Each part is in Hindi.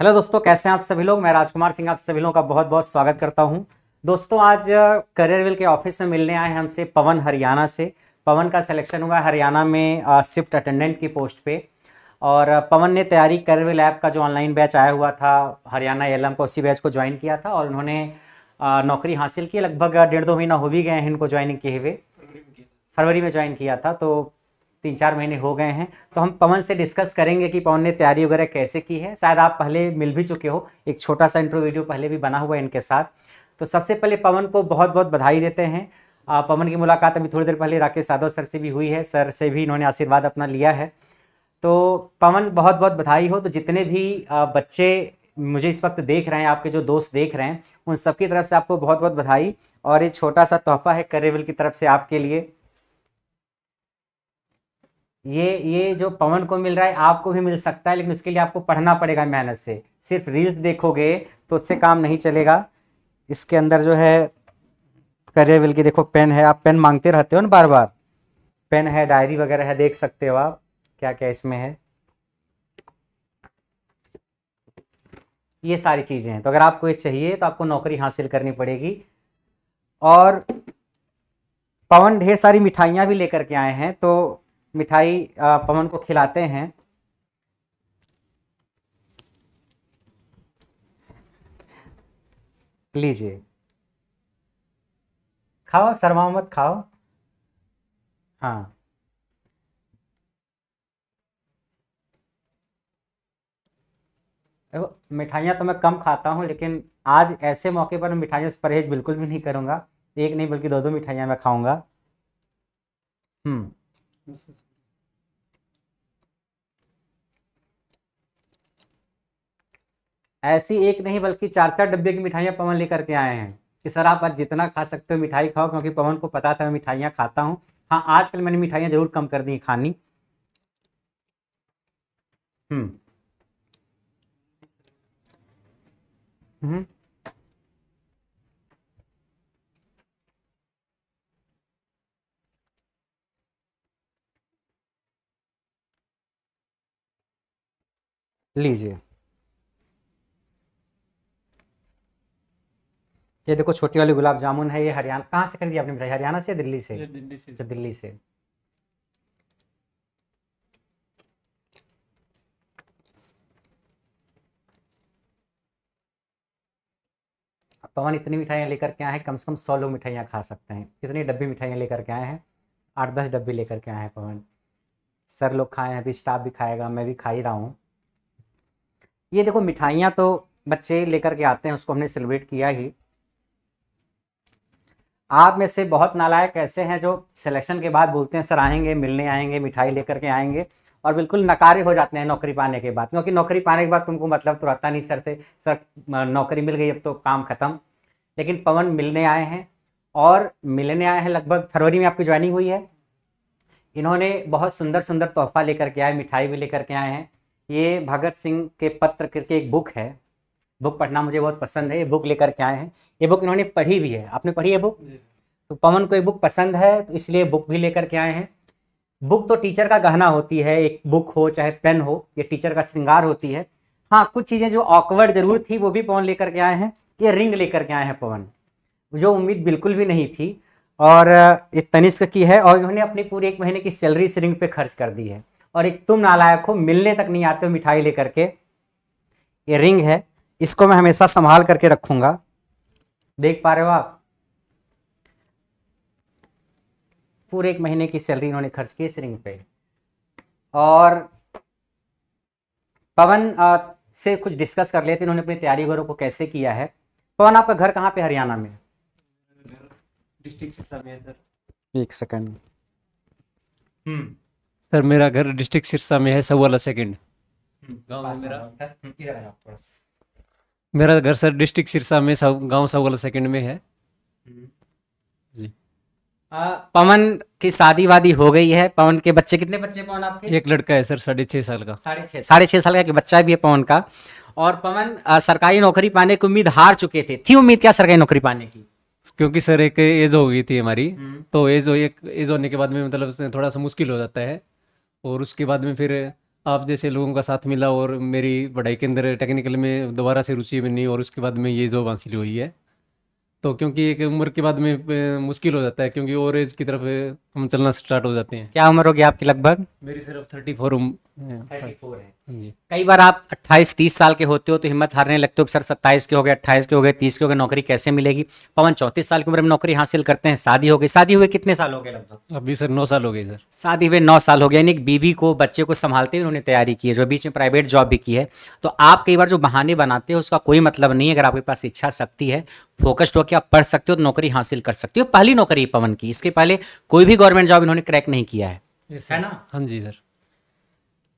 हेलो दोस्तों कैसे हैं आप सभी लोग मैं राजकुमार सिंह आप सभी लोगों का बहुत बहुत स्वागत करता हूं दोस्तों आज करियर विल के ऑफिस में मिलने आए हैं हमसे पवन हरियाणा से पवन का सिलेक्शन हुआ है हरियाणा में शिफ्ट अटेंडेंट की पोस्ट पे और पवन ने तैयारी करियर विल ऐप का जो ऑनलाइन बैच आया हुआ था हरियाणा एल का उसी बैच को ज्वाइन किया था और उन्होंने नौकरी हासिल की लगभग डेढ़ दो महीना हो भी गए हैं इनको ज्वाइनिंग किए हुए फरवरी में ज्वाइन किया था तो तीन चार महीने हो गए हैं तो हम पवन से डिस्कस करेंगे कि पवन ने तैयारी वगैरह कैसे की है शायद आप पहले मिल भी चुके हो एक छोटा सा इंटरव्यू वीडियो पहले भी बना हुआ है इनके साथ तो सबसे पहले पवन को बहुत बहुत बधाई देते हैं पवन की मुलाकात अभी थोड़ी देर पहले राकेश यादव सर से भी हुई है सर से भी इन्होंने आशीर्वाद अपना लिया है तो पवन बहुत बहुत बधाई हो तो जितने भी बच्चे मुझे इस वक्त देख रहे हैं आपके जो दोस्त देख रहे हैं उन सबकी तरफ से आपको बहुत बहुत बधाई और ये छोटा सा तोहफा है करेवल की तरफ से आपके लिए ये ये जो पवन को मिल रहा है आपको भी मिल सकता है लेकिन उसके लिए आपको पढ़ना पड़ेगा मेहनत से सिर्फ रील्स देखोगे तो उससे काम नहीं चलेगा इसके अंदर जो है करियर विल की देखो पेन है आप पेन मांगते रहते हो ना बार बार पेन है डायरी वगैरह है देख सकते हो आप क्या क्या इसमें है ये सारी चीज़ें हैं तो अगर आपको ये चाहिए तो आपको नौकरी हासिल करनी पड़ेगी और पवन ढेर सारी मिठाइयाँ भी लेकर के आए हैं तो मिठाई पवन को खिलाते हैं लीजिए खाओ शर्मा मत खाओ हाँ देखो मिठाइयाँ तो मैं कम खाता हूँ लेकिन आज ऐसे मौके पर मिठाइयों से परहेज बिल्कुल भी नहीं करूँगा एक नहीं बल्कि दो दो मिठाइयाँ मैं खाऊँगा हम्म ऐसी एक नहीं बल्कि चार चार डब्बे की मिठाइयाँ पवन लेकर के आए हैं कि सर आप जितना खा सकते हो मिठाई खाओ क्योंकि पवन को पता था मैं मिठाइयाँ खाता हूँ हाँ आजकल मैंने मिठाइयाँ जरूर कम कर दी खानी हम्म हम्म लीजिए ये देखो छोटी वाली गुलाब जामुन है ये हरियाणा कहाँ से खरीदी आपने मिठाई हरियाणा से दिल्ली से दिल्ली से अच्छा, दिल्ली से पवन इतनी मिठाइयाँ लेकर के आए हैं कम से कम सौ लोग मिठाइयाँ खा सकते हैं कितनी डब्बी मिठाइयाँ लेकर के आए हैं आठ दस डब्बी लेकर के आए हैं पवन सर लोग खाए हैं अभी स्टाफ भी खाएगा मैं भी खा ही रहा हूँ ये देखो मिठाइयाँ तो बच्चे लेकर के आते हैं उसको हमने सेलिब्रेट किया ही आप में से बहुत नालायक ऐसे हैं जो सिलेक्शन के बाद बोलते हैं सर आएंगे मिलने आएंगे मिठाई लेकर के आएंगे और बिल्कुल नकारे हो जाते हैं नौकरी पाने के बाद क्योंकि नौकरी पाने के बाद तुमको मतलब तो रहता नहीं सर से सर नौकरी मिल गई अब तो काम ख़त्म लेकिन पवन मिलने आए हैं और मिलने आए हैं लगभग फरवरी में आपकी ज्वाइनिंग हुई है इन्होंने बहुत सुंदर सुंदर तोहफा लेकर के आए मिठाई भी लेकर के आए हैं ये भगत सिंह के पत्र करके एक बुक है बुक पढ़ना मुझे बहुत पसंद है ये बुक लेकर के आए हैं ये बुक इन्होंने पढ़ी भी है आपने पढ़ी है बुक तो पवन को ये बुक पसंद है तो इसलिए बुक भी लेकर के आए हैं बुक तो टीचर का गहना होती है एक बुक हो चाहे पेन हो ये टीचर का श्रृंगार होती है हाँ कुछ चीज़ें जो ऑकवर्ड जरूर थी वो भी पवन लेकर के आए हैं ये रिंग लेकर के आए हैं पवन जो उम्मीद बिल्कुल भी नहीं थी और ये तनिष्क की है और इन्होंने अपनी पूरी एक महीने की सैलरी इस रिंग पे खर्च कर दी है और एक तुम नालायक हो मिलने तक नहीं आते हो मिठाई लेकर के ये रिंग है इसको मैं हमेशा संभाल करके रखूंगा देख पा रहे हो आप पूरे एक महीने की सैलरी इन्होंने खर्च की इस रिंग पे और पवन से कुछ डिस्कस कर लेते इन्होंने अपनी तैयारी घरों को कैसे किया है पवन आपका घर कहाँ पे हरियाणा में डिस्ट्रिक्ट सिरसा में है सर एक सेकंड हम्म सर मेरा घर डिस्ट्रिक्ट सिरसा में है सवाला सेकंड हम्म, गांव मेरा हम्म, इधर थोड़ा सा मेरा घर सर डिस्ट्रिक्ट सिरसा में सब गांव वाला सेकंड में है हम्म। जी आ, पवन की शादी वादी हो गई है पवन के बच्चे कितने बच्चे पवन आपके एक लड़का है सर साढ़े छः साल का साढ़े छः साढ़े छः साल का एक बच्चा भी है पवन का और पवन आ, सरकारी नौकरी पाने की उम्मीद हार चुके थे थी उम्मीद क्या सरकारी नौकरी पाने की क्योंकि सर एक एज हो गई थी हमारी हम्म। तो एज एक एज होने के बाद में मतलब थोड़ा सा मुश्किल हो जाता है और उसके बाद में फिर आप जैसे लोगों का साथ मिला और मेरी पढ़ाई के अंदर टेक्निकल में दोबारा से रुचि बनी और उसके बाद में ये जॉब हासिल हुई है तो क्योंकि एक उम्र के बाद में मुश्किल हो जाता है क्योंकि और एज की तरफ हम चलना स्टार्ट हो जाते हैं क्या उम्र होगी आपकी लगभग मेरी सिर्फ थर्टी फोर उम्र है कई बार आप अट्ठाईस तीस साल के होते हो तो हिम्मत हारने लगते हो कि सर सत्ताईस के हो गए अट्ठाईस के हो गए तीस के हो गए नौकरी कैसे मिलेगी पवन चौंतीस साल की उम्र में नौकरी हासिल करते हैं शादी हो गई शादी हुए कितने साल हो गए लगभग अभी सर नौ साल हो गए सर शादी हुए नौ साल हो गए यानी एक को बच्चे को संभालते हुए उन्होंने तैयारी की है जो बीच में प्राइवेट जॉब भी की है तो आप कई बार जो बहाने बनाते हो उसका कोई मतलब नहीं है अगर आपके पास इच्छा शक्ति है फोकस्ड होकर आप पढ़ सकते हो तो नौकरी हासिल कर सकते हो पहली नौकरी पवन की इसके पहले कोई भी गवर्नमेंट जॉब इन्होंने क्रैक नहीं किया है है ना हाँ जी सर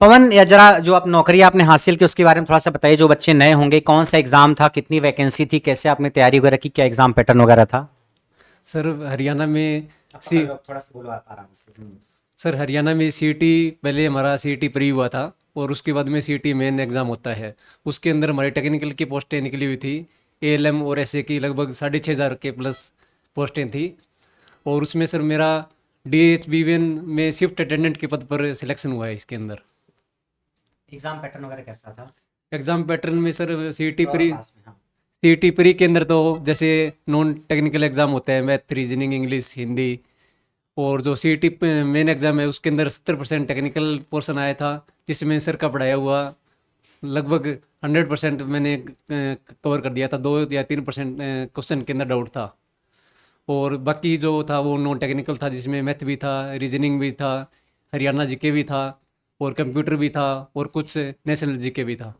पवन या जरा जो आप नौकरी आपने हासिल की उसके बारे में थोड़ा सा बताइए जो बच्चे नए होंगे कौन सा एग्ज़ाम था कितनी वैकेंसी थी कैसे आपने तैयारी वगैरह की क्या एग्ज़ाम पैटर्न वगैरह था सर हरियाणा में सी थोड़ा सा बोलो आराम से सर हरियाणा में सी e पहले हमारा सी प्री e हुआ था और उसके बाद में सी मेन एग्ज़ाम होता है उसके अंदर हमारे टेक्निकल की पोस्टें निकली हुई थी ए और ऐसे की लगभग साढ़े के प्लस पोस्टें थी और उसमें सर मेरा डीएचबीवीएन में शिफ्ट अटेंडेंट के पद पर सिलेक्शन हुआ है इसके अंदर एग्जाम पैटर्न वगैरह कैसा था एग्जाम पैटर्न में sir C T pre C T pre के अंदर तो जैसे नॉन टेक्निकल एग्जाम होते हैं मैथ रीजनिंग इंग्लिश हिंदी और जो सी टी मेन एग्ज़ाम है उसके अंदर सत्तर परसेंट टेक्निकल पोर्सन आया था जिसमें सर का पढ़ाया हुआ लगभग हंड्रेड परसेंट मैंने कवर कर दिया था दो या तीन परसेंट क्वेश्चन के अंदर डाउट था और बाकी जो था वो नॉन टेक्निकल था जिसमें मैथ भी था रीजनिंग भी था हरियाणा जीके भी था और कंप्यूटर भी था और कुछ नेशनल जीके भी था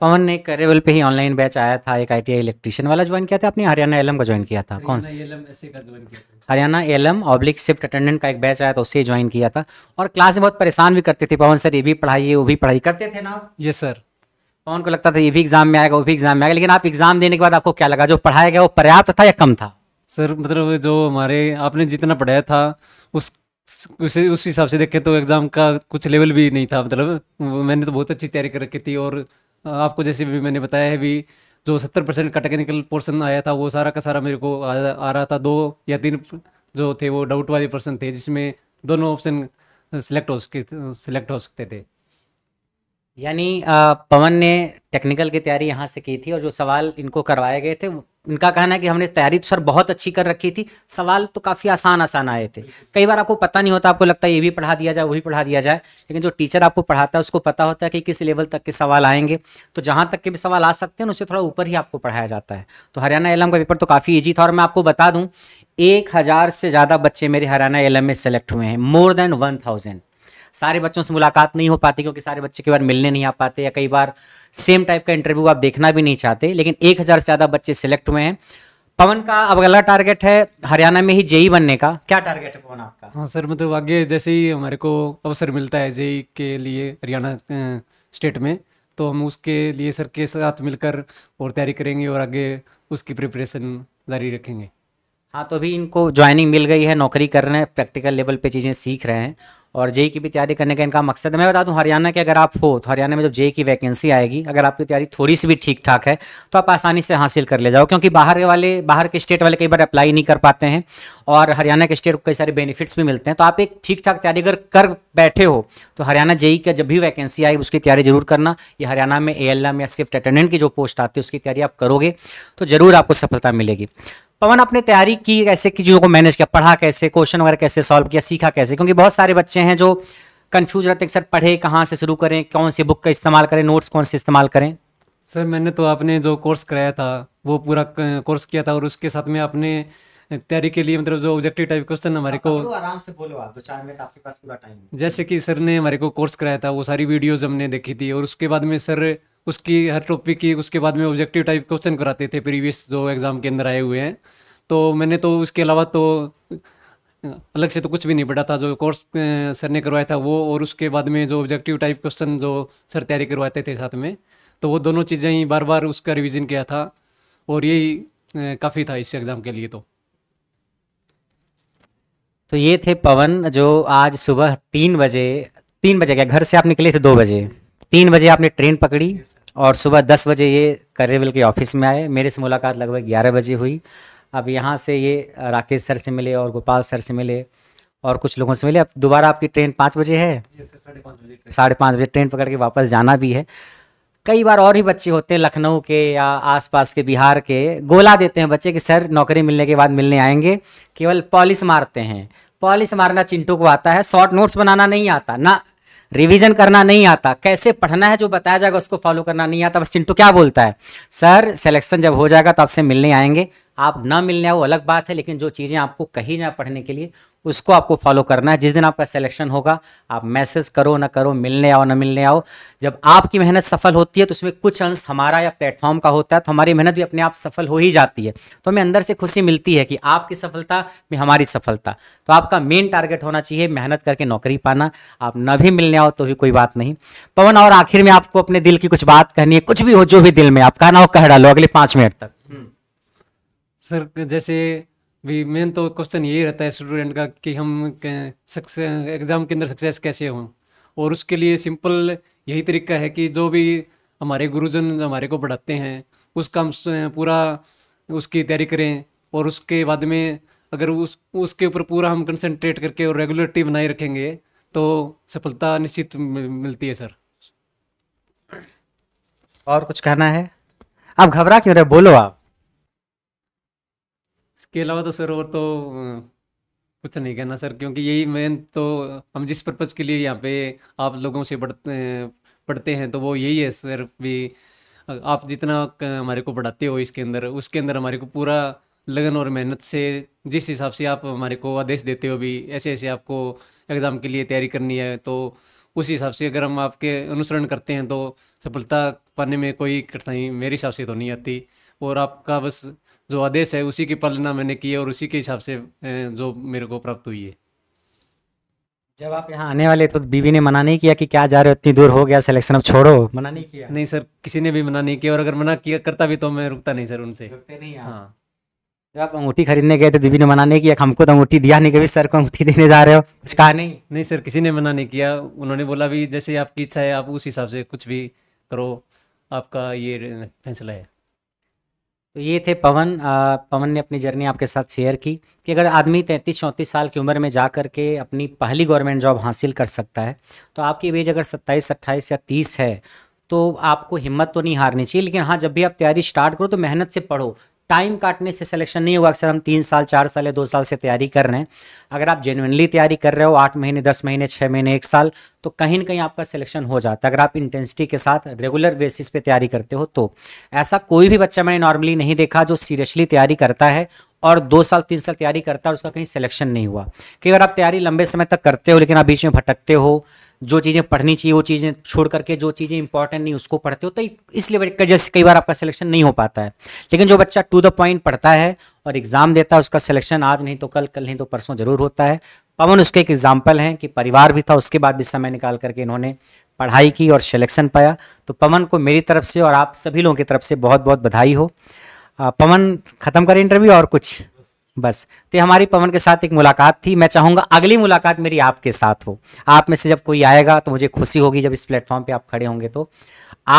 पवन ने करेवल पे ही ऑनलाइन बैच आया था एक आईटीआई इलेक्ट्रीशियन वाला ज्वाइन किया था आपने हरियाणा एलम का ज्वाइन किया था कौन सा Haryana ALM oblique shift attendant का एक बैच आया था उससे ज्वाइन किया था और क्लास में बहुत परेशान भी करते थे पवन सर ये भी पढ़ाई वो भी पढ़ाई करते थे ना ये सर कौन को लगता था ये भी एग्जाम में आएगा वो भी एग्जाम में आएगा लेकिन आप एग्जाम देने के बाद आपको क्या लगा जो पढ़ाया गया वो पर्याप्त था या कम था सर मतलब जो हमारे आपने जितना पढ़ाया था उस उसे उस हिसाब से देखें तो एग्ज़ाम का कुछ लेवल भी नहीं था मतलब मैंने तो बहुत अच्छी तैयारी कर रखी थी और आपको जैसे भी मैंने बताया है भी जो सत्तर परसेंट का टेक्निकल पोर्सन आया था वो सारा का सारा मेरे को आ, आ रहा था दो या तीन जो थे वो डाउट वाले पर्सन थे जिसमें दोनों ऑप्शन सिलेक्ट हो सके सिलेक्ट हो सकते थे यानी पवन ने टेक्निकल की तैयारी यहाँ से की थी और जो सवाल इनको करवाए गए थे इनका कहना है कि हमने तैयारी तो सर बहुत अच्छी कर रखी थी सवाल तो काफ़ी आसान आसान आए थे कई बार आपको पता नहीं होता आपको लगता है ये भी पढ़ा दिया जाए वही पढ़ा दिया जाए लेकिन जो टीचर आपको पढ़ाता है उसको पता होता है कि किस लेवल तक के सवाल आएंगे तो जहाँ तक के भी सवाल आ सकते हैं उससे थोड़ा ऊपर ही आपको पढ़ाया जाता है तो हरियाणा एलम का पेपर तो काफ़ी ईजी था और मैं आपको बता दूँ एक हज़ार से ज़्यादा बच्चे मेरे हरियाणा एल में सेलेक्ट हुए हैं मोर देन वन थाउजेंड सारे बच्चों से मुलाकात नहीं हो पाती क्योंकि सारे बच्चे कई बार मिलने नहीं आ पाते या कई बार सेम टाइप का इंटरव्यू आप देखना भी नहीं चाहते लेकिन एक हज़ार से ज़्यादा बच्चे सिलेक्ट हुए हैं पवन का अब अगला टारगेट है हरियाणा में ही जेई बनने का क्या टारगेट है पवन आपका हाँ सर मतलब आगे जैसे ही हमारे को अवसर मिलता है जेई के लिए हरियाणा स्टेट में तो हम उसके लिए सर के साथ मिलकर और तैयारी करेंगे और आगे उसकी प्रिपरेशन जारी रखेंगे हाँ तो अभी इनको ज्वाइनिंग मिल गई है नौकरी कर रहे हैं प्रैक्टिकल लेवल पे चीज़ें सीख रहे हैं और जेई e की भी तैयारी करने का इनका मकसद है मैं बता दूं हरियाणा के अगर आप हो तो हरियाणा में जब जेई e की वैकेंसी आएगी अगर आपकी तैयारी थोड़ी सी भी ठीक ठाक है तो आप आसानी से हासिल कर ले जाओ क्योंकि बाहर वाले बाहर के स्टेट वाले कई बार अप्लाई नहीं कर पाते हैं और हरियाणा के स्टेट को कई सारे बेनिफिट्स भी मिलते हैं तो आप एक ठीक ठाक तैयारी अगर कर बैठे हो तो हरियाणा जेई e का जब भी वैकेंसी आए उसकी तैयारी जरूर करना या हरियाणा में ए या सिफ्ट अटेंडेंट की जो पोस्ट आती है उसकी तैयारी आप करोगे तो जरूर आपको सफलता मिलेगी पवन आपने तैयारी की कैसे की चीज़ों को मैनेज किया पढ़ा कैसे क्वेश्चन वगैरह कैसे सॉल्व किया सीखा कैसे क्योंकि बहुत सारे बच्चे हैं जो कंफ्यूज रहते हैं सर पढ़े कहाँ से शुरू करें कौन सी बुक का इस्तेमाल करें नोट्स कौन से इस्तेमाल करें सर मैंने तो आपने जो कोर्स कराया था वो पूरा कोर्स किया था और उसके साथ में आपने तैयारी के लिए मतलब जो ऑब्जेक्टिव टाइप क्वेश्चन हमारे को आराम से बोलो आप दो चार मिनट आपके पास पूरा टाइम जैसे कि सर ने हमारे को कोर्स कराया था वो सारी वीडियोज हमने देखी थी और उसके बाद में सर उसकी हर टॉपिक की उसके बाद में ऑब्जेक्टिव टाइप क्वेश्चन कराते थे प्रीवियस जो एग्ज़ाम के अंदर आए हुए हैं तो मैंने तो उसके अलावा तो अलग से तो कुछ भी नहीं पढ़ा था जो कोर्स सर ने करवाया था वो और उसके बाद में जो ऑब्जेक्टिव टाइप क्वेश्चन जो सर तैयारी करवाते थे साथ में तो वो दोनों चीज़ें ही बार बार उसका रिविज़न किया था और यही काफ़ी था इस एग्ज़ाम के लिए तो तो ये थे पवन जो आज सुबह तीन बजे तीन बजे क्या घर से आप निकले थे दो बजे तीन बजे आपने ट्रेन पकड़ी और सुबह दस बजे ये करेवल के ऑफिस में आए मेरे से मुलाकात लगभग ग्यारह बजे हुई अब यहाँ से ये राकेश सर से मिले और गोपाल सर से मिले और कुछ लोगों से मिले अब दोबारा आपकी ट्रेन पाँच बजे है साढ़े पाँच बजे ट्रेन पकड़ के वापस जाना भी है कई बार और भी बच्चे होते हैं लखनऊ के या आसपास के बिहार के गोला देते हैं बच्चे कि सर नौकरी मिलने के बाद मिलने आएंगे केवल पॉलिस मारते हैं पॉलिस मारना चिंटू को आता है शॉर्ट नोट्स बनाना नहीं आता ना रिवीजन करना नहीं आता कैसे पढ़ना है जो बताया जाएगा उसको फॉलो करना नहीं आता बस चिंटू क्या बोलता है सर सिलेक्शन जब हो जाएगा तो आपसे मिलने आएंगे आप ना मिलने आओ अलग बात है लेकिन जो चीज़ें आपको कही जाए पढ़ने के लिए उसको आपको फॉलो करना है जिस दिन आपका सिलेक्शन होगा आप मैसेज करो ना करो मिलने आओ ना मिलने आओ जब आपकी मेहनत सफल होती है तो उसमें कुछ अंश हमारा या प्लेटफॉर्म का होता है तो हमारी मेहनत भी अपने आप सफल हो ही जाती है तो हमें अंदर से खुशी मिलती है कि आपकी सफलता में हमारी सफलता तो आपका मेन टारगेट होना चाहिए मेहनत करके नौकरी पाना आप ना भी मिलने आओ तो भी कोई बात नहीं पवन और आखिर में आपको अपने दिल की कुछ बात कहनी है कुछ भी हो जो भी दिल में आप कहना हो कह डालो अगले पाँच मिनट तक हम्म। सर जैसे भी मेन तो क्वेश्चन यही रहता है स्टूडेंट का कि हम सक्सेस एग्ज़ाम के अंदर सक्सेस कैसे हों और उसके लिए सिंपल यही तरीका है कि जो भी हमारे गुरुजन हमारे को पढ़ाते हैं उसका हम पूरा उसकी तैयारी करें और उसके बाद में अगर उस उसके ऊपर पूरा हम कंसंट्रेट करके और रेगुलरिटी बनाए रखेंगे तो सफलता निश्चित मिलती है सर और कुछ कहना है आप घबरा क्यों रहे बोलो आप इसके अलावा तो सर और तो कुछ नहीं कहना सर क्योंकि यही मेन तो हम जिस पर्पज के लिए यहाँ पे आप लोगों से पढ़ते पढ़ते हैं तो वो यही है सर भी आप जितना हमारे को पढ़ाते हो इसके अंदर उसके अंदर हमारे को पूरा लगन और मेहनत से जिस हिसाब से आप हमारे को आदेश देते हो भी ऐसे ऐसे आपको एग्ज़ाम के लिए तैयारी करनी है तो उस हिसाब से अगर हम आपके अनुसरण करते हैं तो सफलता पाने में कोई कठिनाई मेरे हिसाब से तो नहीं आती और आपका बस जो आदेश है उसी की पालना मैंने की है और उसी के हिसाब से जो मेरे को प्राप्त हुई है जब आप यहाँ आने वाले तो बीवी ने मना नहीं किया कि क्या जा रहे हो इतनी दूर हो गया सिलेक्शन अब छोड़ो मना नहीं किया नहीं सर किसी ने भी मना नहीं किया और अगर मना किया करता भी तो मैं रुकता नहीं सर उनसे रुकते नहीं हाँ जब आप अंगूठी खरीदने गए तो बीवी ने मना नहीं किया हमको तो अंगूठी दिया नहीं कभी सर को अंगूठी देने जा रहे हो कुछ कहा नहीं नहीं सर किसी ने मना नहीं किया उन्होंने बोला भी जैसे आपकी इच्छा है आप उस हिसाब से कुछ भी करो आपका ये फैसला है तो ये थे पवन आ, पवन ने अपनी जर्नी आपके साथ शेयर की कि अगर आदमी तैंतीस चौंतीस साल की उम्र में जा कर के अपनी पहली गवर्नमेंट जॉब हासिल कर सकता है तो आपकी एज अगर सत्ताईस अट्ठाईस या तीस है तो आपको हिम्मत तो नहीं हारनी चाहिए लेकिन हाँ जब भी आप तैयारी स्टार्ट करो तो मेहनत से पढ़ो टाइम काटने से सिलेक्शन नहीं हुआ अक्सर हम तीन साल चार साल या दो साल से तैयारी कर रहे हैं अगर आप जेनुनली तैयारी कर रहे हो आठ महीने दस महीने छः महीने एक साल तो कहीं ना कहीं आपका सिलेक्शन हो जाता है अगर आप इंटेंसिटी के साथ रेगुलर बेसिस पे तैयारी करते हो तो ऐसा कोई भी बच्चा मैंने नॉर्मली नहीं देखा जो सीरियसली तैयारी करता है और दो साल तीन साल तैयारी करता है उसका कहीं सिलेक्शन नहीं हुआ कई बार आप तैयारी लंबे समय तक करते हो लेकिन आप बीच में भटकते हो जो चीज़ें पढ़नी चाहिए वो चीज़ें छोड़ करके जो चीज़ें इंपॉर्टेंट नहीं उसको पढ़ते हो तो इसलिए जैसे कई बार आपका सिलेक्शन नहीं हो पाता है लेकिन जो बच्चा टू द पॉइंट पढ़ता है और एग्ज़ाम देता है उसका सिलेक्शन आज नहीं तो कल कल नहीं तो परसों ज़रूर होता है पवन उसके एक एग्जाम्पल हैं कि परिवार भी था उसके बाद भी समय निकाल करके इन्होंने पढ़ाई की और सिलेक्शन पाया तो पवन को मेरी तरफ से और आप सभी लोगों की तरफ से बहुत बहुत बधाई हो पवन ख़त्म करें इंटरव्यू और कुछ बस तो हमारी पवन के साथ एक मुलाकात थी मैं चाहूंगा अगली मुलाकात मेरी आपके साथ हो आप में से जब कोई आएगा तो मुझे खुशी होगी जब इस प्लेटफॉर्म पे आप खड़े होंगे तो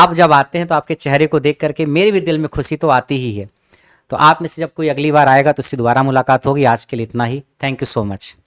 आप जब आते हैं तो आपके चेहरे को देख करके मेरे भी दिल में खुशी तो आती ही है तो आप में से जब कोई अगली बार आएगा तो उससे दोबारा मुलाकात होगी आज के लिए इतना ही थैंक यू सो मच